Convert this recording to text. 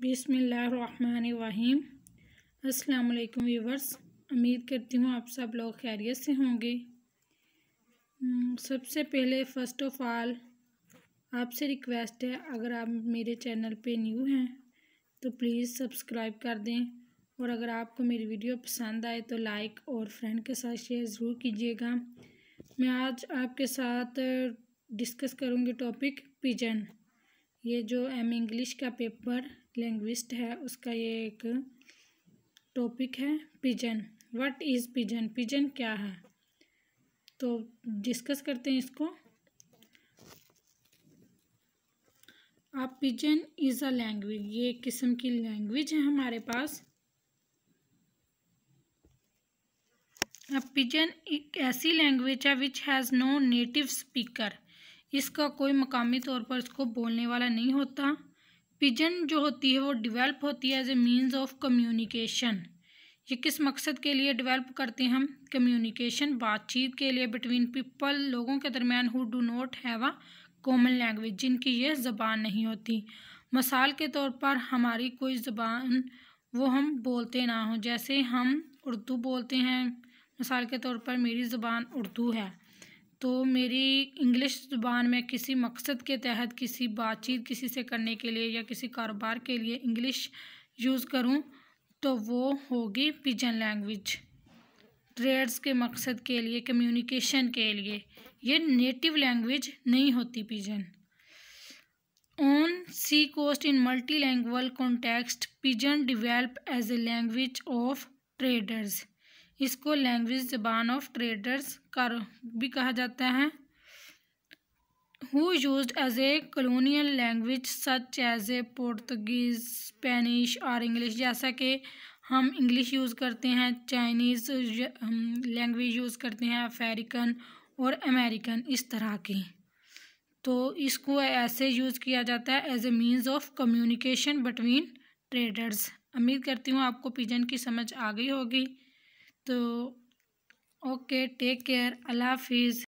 बिसमीम अस्सलाम वालेकुम व्यूवर्स उम्मीद करती हूँ आप सब लोग खैरियत से होंगे सबसे पहले फ़र्स्ट ऑफ़ ऑल आपसे रिक्वेस्ट है अगर आप मेरे चैनल पे न्यू हैं तो प्लीज़ सब्सक्राइब कर दें और अगर आपको मेरी वीडियो पसंद आए तो लाइक और फ्रेंड के साथ शेयर ज़रूर कीजिएगा मैं आज आपके साथ डिस्कस करूँगी टॉपिक पिजन ये जो एम इंग्लिश का पेपर लैंग्विस्ट है उसका ये एक टॉपिक है pidgin what is pidgin pidgin क्या है तो डिस्कस करते हैं इसको आप पिजन इज़ अ लैंग्वेज ये एक किस्म की लैंग्वेज है हमारे पास अब पिजन एक ऐसी लैंग्वेज है which has no native speaker इसका कोई मकामी तौर पर इसको बोलने वाला नहीं होता पिजन जो होती है वो डिवेल्प होती है as a means of communication ये किस मकसद के लिए डिवेल्प करते हैं हम कम्युनिकेशन बातचीत के लिए बिटवीन पीपल लोगों के दरमियान who do not have a common language जिनकी ये ज़बान नहीं होती मिसाल के तौर पर हमारी कोई ज़बान वो हम बोलते ना हों जैसे हम उर्दू बोलते हैं मिसाल के तौर पर मेरी ज़बान उर्दू है तो मेरी इंग्लिश ज़ुबान में किसी मकसद के तहत किसी बातचीत किसी से करने के लिए या किसी कारोबार के लिए इंग्लिश यूज़ करूं तो वो होगी पिजन लैंग्वेज ट्रेड्स के मकसद के लिए कम्युनिकेशन के लिए ये नेटिव लैंग्वेज नहीं होती pidgin on sea coast in multilingual context pidgin develop as a language of traders इसको लैंग्वेज जबान ऑफ ट्रेडर्स का भी कहा जाता है who use as a colonial language such as a Portuguese Spanish और इंग्लिश जैसा कि हम इंग्लिश यूज़ करते हैं चाइनीज़ लैंग्वेज यूज़ करते हैं अफेरिकन और अमेरिकन इस तरह की तो इसको ऐसे यूज़ किया जाता है as a means of communication between traders उम्मीद करती हूँ आपको पिजन की समझ आ गई होगी तो ओके टेक केयर अल्लाह हाफिज़